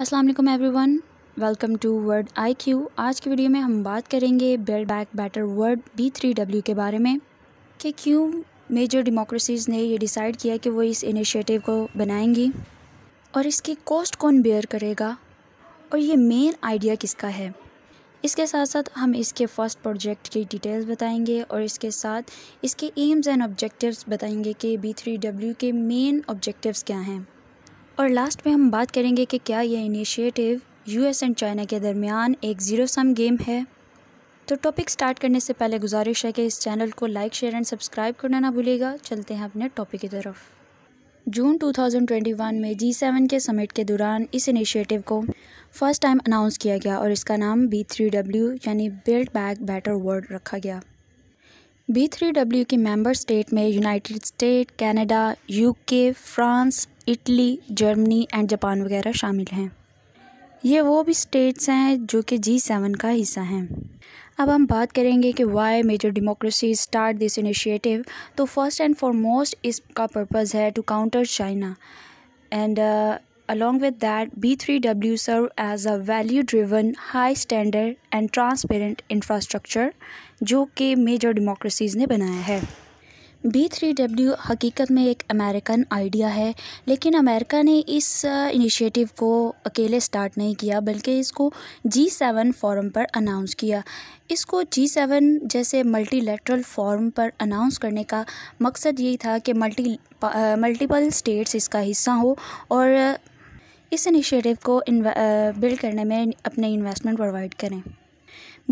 अस्सलाम वालेकुम everyone welcome to world IQ आज की वीडियो में हम बात करेंगे build back better world B three W के बारे में कि क्यों मेजर डेमोक्रेसीज़ ने ये डिसाइड किया कि वो इस इनिशिएटिव को बनाएंगी और इसकी कॉस्ट कौन बेयर करेगा और ये मेन आइडिया किसका है इसके साथ साथ हम इसके फर्स्ट प्रोजेक्ट की डिटेल्स बताएंगे और इसके साथ इसके एम्स एंड ऑब्जेक्टिव्स बताएंगे कि बी थ्री डब्ल्यू के मेन ऑब्जेक्टिव्स क्या हैं और लास्ट में हम बात करेंगे कि क्या यह इनिशिएटिव यूएस एंड चाइना के दरमियान एक ज़ीरो सम गेम है तो टॉपिक स्टार्ट करने से पहले गुजारिश है कि इस चैनल को लाइक शेयर एंड सब्सक्राइब करना ना भूलेगा चलते हैं अपने टॉपिक की तरफ जून 2021 में जी सेवन के समिट के दौरान इस इनिशिएटिव को फर्स्ट टाइम अनाउंस किया गया और इसका नाम बी थ्री डब्ल्यू यानी बिल्ड बैक बेटर वर्ल्ड रखा गया बी थ्री डब्ल्यू की मेंबर स्टेट में United State Canada UK France Italy Germany and Japan वगैरह शामिल हैं ये वो भी स्टेट्स हैं जो कि जी सेवन का हिस्सा हैं अब हम बात करेंगे कि why major democracy start this initiative तो फर्स्ट एंड फॉरमोस्ट इसका पर्पज़ है to counter China and along with along B three W serve as a value driven high standard and transparent infrastructure जो कि मेजर डेमोक्रेसीज ने बनाया है B three W हकीकत में एक अमेरिकन आइडिया है लेकिन अमेरिका ने इस इनिशिएटिव को अकेले स्टार्ट नहीं किया बल्कि इसको जी सेवन फॉरम पर अनाउंस किया इसको जी सेवन जैसे मल्टीलेटरल फॉरम पर अनाउंस करने का मकसद यही था कि मल्टी मल्टीपल स्टेट्स इसका हिस्सा हो और इस इनिशिएटिव को बिल्ड करने में अपने इन्वेस्टमेंट प्रोवाइड करें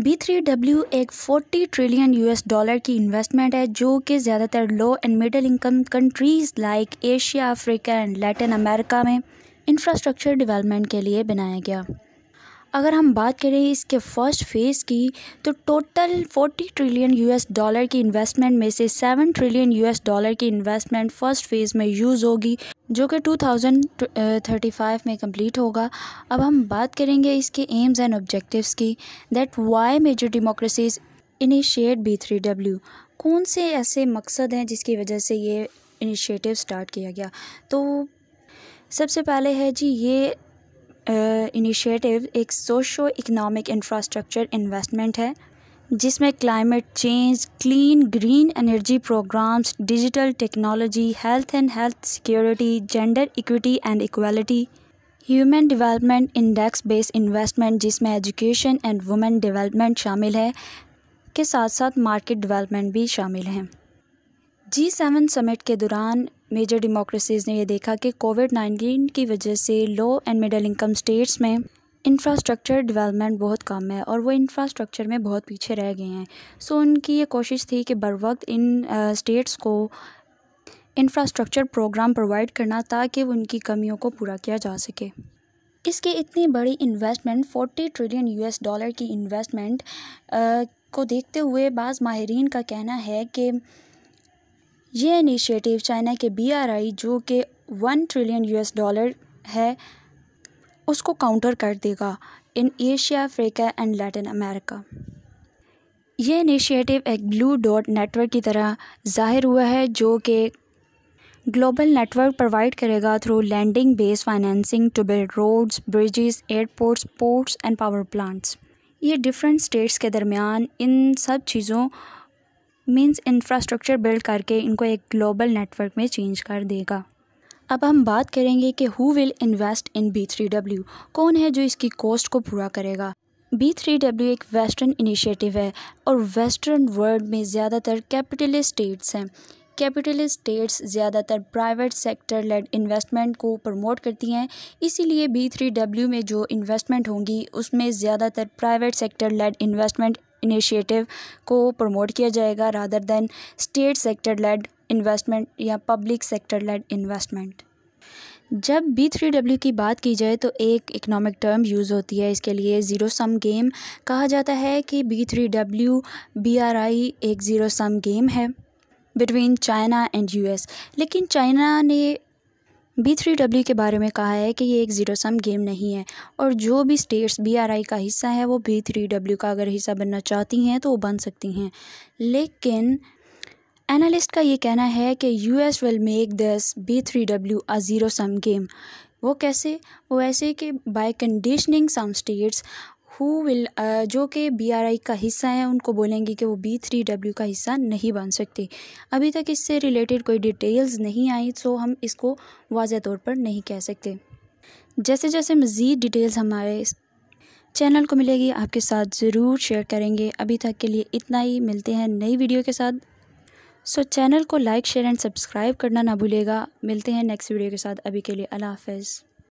बी थ्री डब्ल्यू एक 40 ट्रिलियन यूएस डॉलर की इन्वेस्टमेंट है जो कि ज़्यादातर low and middle income countries like Asia Africa and Latin America में इंफ्रास्ट्रक्चर डेवलपमेंट के लिए बनाया गया अगर हम बात करें इसके फर्स्ट फेज़ की तो total forty trillion US dollar की इन्वेस्टमेंट में से सेवन ट्रिलियन यूएस डॉलर की इन्वेस्टमेंट फर्स्ट फेज़ में यूज़ होगी जो कि टू थाउजेंड थर्टी फाइव में कंप्लीट होगा अब हम बात करेंगे इसके एम्स एंड ऑब्जेक्टिव्स की that why major democracies initiate B three W कौन से ऐसे मकसद हैं जिसकी वजह से ये इनिशिएटिव स्टार्ट किया गया तो सबसे पहले है जी ये इनिशिएटिव एक सोशो इकनॉमिक इंफ्रास्ट्रक्चर इन्वेस्टमेंट है जिसमें climate change clean green energy programmes digital technology health and health security gender equity and equality human development index based investment जिसमें एजुकेशन एंड वुमेन डेवलपमेंट शामिल है के साथ साथ मार्केट डेवलपमेंट भी शामिल हैं जी सेवन समिट के दौरान मेजर डेमोक्रेसीज़ ने यह देखा कि कोविड नाइन्टीन की वजह से low and middle income states में इंफ्रास्ट्रक्चर डेवलपमेंट बहुत कम है और वो इंफ्रास्ट्रक्चर में बहुत पीछे रह गए हैं सो so, उनकी ये कोशिश थी कि बर वक्त इन स्टेट्स uh, को इंफ्रास्ट्रक्चर प्रोग्राम प्रोवाइड करना ताकि उनकी कमियों को पूरा किया जा सके इसकी इतनी बड़ी इन्वेस्टमेंट 40 ट्रिलियन यूएस डॉलर की इन्वेस्टमेंट uh, को देखते हुए बाज़ माहरीन का कहना है कि ये इनिशिएटिव चाइना के बीआरआई जो कि वन ट्रिलियन यूएस डॉलर है उसको काउंटर कर देगा in Asia Africa and Latin America ये इनिशिएटिव एक ब्लू डॉट नेटवर्क की तरह जाहिर हुआ है जो कि ग्लोबल नेटवर्क प्रोवाइड करेगा through lending base financing to build roads bridges airports ports and power plants ये डिफरेंट स्टेट्स के दरमियान इन सब चीज़ों मीन्स इंफ्रास्ट्रक्चर बिल्ड करके इनको एक ग्लोबल नेटवर्क में चेंज कर देगा अब हम बात करेंगे कि who will invest in B three W कौन है जो इसकी कॉस्ट को पूरा करेगा बी थ्री डब्ल्यू एक वेस्टर्न इनिशिएटिव है और वेस्टर्न वर्ल्ड में ज़्यादातर कैपिटलिस्ट स्टेट्स हैं कैपिटल स्टेट्स ज़्यादातर प्राइवेट सेक्टर लेड इन्वेस्टमेंट को प्रमोट करती हैं इसीलिए बी थ्री डब्ल्यू में जो इन्वेस्टमेंट होंगी उसमें ज़्यादातर private sector led investment initiative को प्रमोट किया जाएगा rather than state sector led investment या पब्लिक सेक्टर लेड इन्वेस्टमेंट जब बी थ्री डब्ल्यू की बात की जाए तो एक इकोनॉमिक टर्म यूज़ होती है इसके लिए ज़ीरो सम गेम कहा जाता है कि B three W B R I एक ज़ीरो सम गेम है बिटवीन चाइना एंड यूएस लेकिन चाइना ने बी थ्री डब्ल्यू के बारे में कहा है कि ये एक ज़ीरो सम गेम नहीं है और जो भी स्टेट्स बी आर आई का हिस्सा है वो बी थ्री डब्ल्यू का अगर हिस्सा बनना चाहती हैं तो वो बन सकती हैं लेकिन एनालिस्ट का ये कहना है कि U S will make this B three W a zero sum game वो कैसे वो ऐसे कि by conditioning some states who will uh, जो कि बी आर आई का हिस्सा है उनको बोलेंगे कि वो बी थ्री डब्ल्यू का हिस्सा नहीं बन सकते अभी तक इससे रिलेटेड कोई डिटेल्स नहीं आई सो हम इसको वाज तौर पर नहीं कह सकते जैसे जैसे मज़ीद डिटेल्स हमारे चैनल को मिलेगी आपके साथ ज़रूर शेयर करेंगे अभी तक के लिए इतना ही मिलते हैं नई वीडियो के साथ सो so, चैनल को लाइक शेयर एंड सब्सक्राइब करना ना भूलेगा मिलते हैं नेक्स्ट वीडियो के साथ अभी के लिए अल्लाह हाफिज़